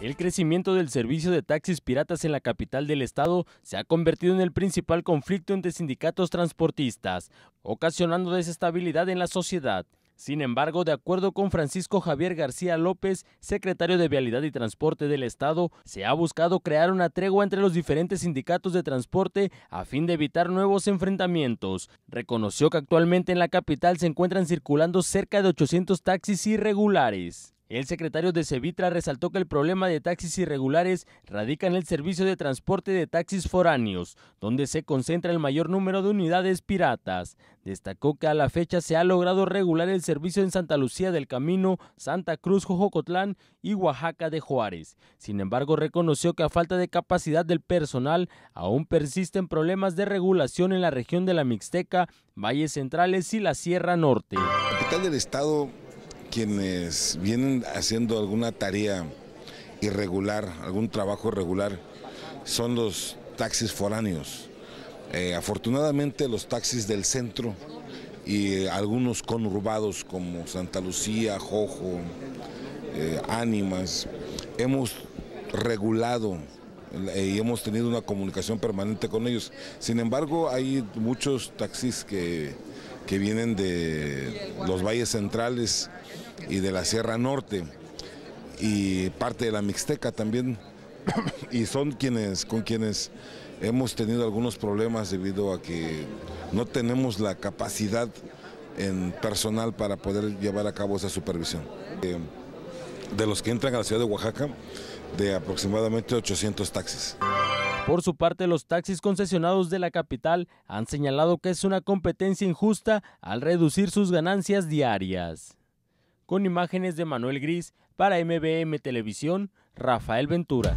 El crecimiento del servicio de taxis piratas en la capital del estado se ha convertido en el principal conflicto entre sindicatos transportistas, ocasionando desestabilidad en la sociedad. Sin embargo, de acuerdo con Francisco Javier García López, secretario de Vialidad y Transporte del Estado, se ha buscado crear una tregua entre los diferentes sindicatos de transporte a fin de evitar nuevos enfrentamientos. Reconoció que actualmente en la capital se encuentran circulando cerca de 800 taxis irregulares. El secretario de Cevitra resaltó que el problema de taxis irregulares radica en el servicio de transporte de taxis foráneos, donde se concentra el mayor número de unidades piratas. Destacó que a la fecha se ha logrado regular el servicio en Santa Lucía del Camino, Santa Cruz, Jojocotlán y Oaxaca de Juárez. Sin embargo, reconoció que a falta de capacidad del personal, aún persisten problemas de regulación en la región de la Mixteca, Valles Centrales y la Sierra Norte. del Estado quienes vienen haciendo alguna tarea irregular, algún trabajo irregular, son los taxis foráneos. Eh, afortunadamente los taxis del centro y algunos conurbados como Santa Lucía, Jojo, eh, Ánimas, hemos regulado eh, y hemos tenido una comunicación permanente con ellos. Sin embargo, hay muchos taxis que, que vienen de los valles centrales, y de la Sierra Norte y parte de la Mixteca también y son quienes con quienes hemos tenido algunos problemas debido a que no tenemos la capacidad en personal para poder llevar a cabo esa supervisión. De, eh, de los que entran a la ciudad de Oaxaca, de aproximadamente 800 taxis. Por su parte, los taxis concesionados de la capital han señalado que es una competencia injusta al reducir sus ganancias diarias. Con imágenes de Manuel Gris para MBM Televisión, Rafael Ventura.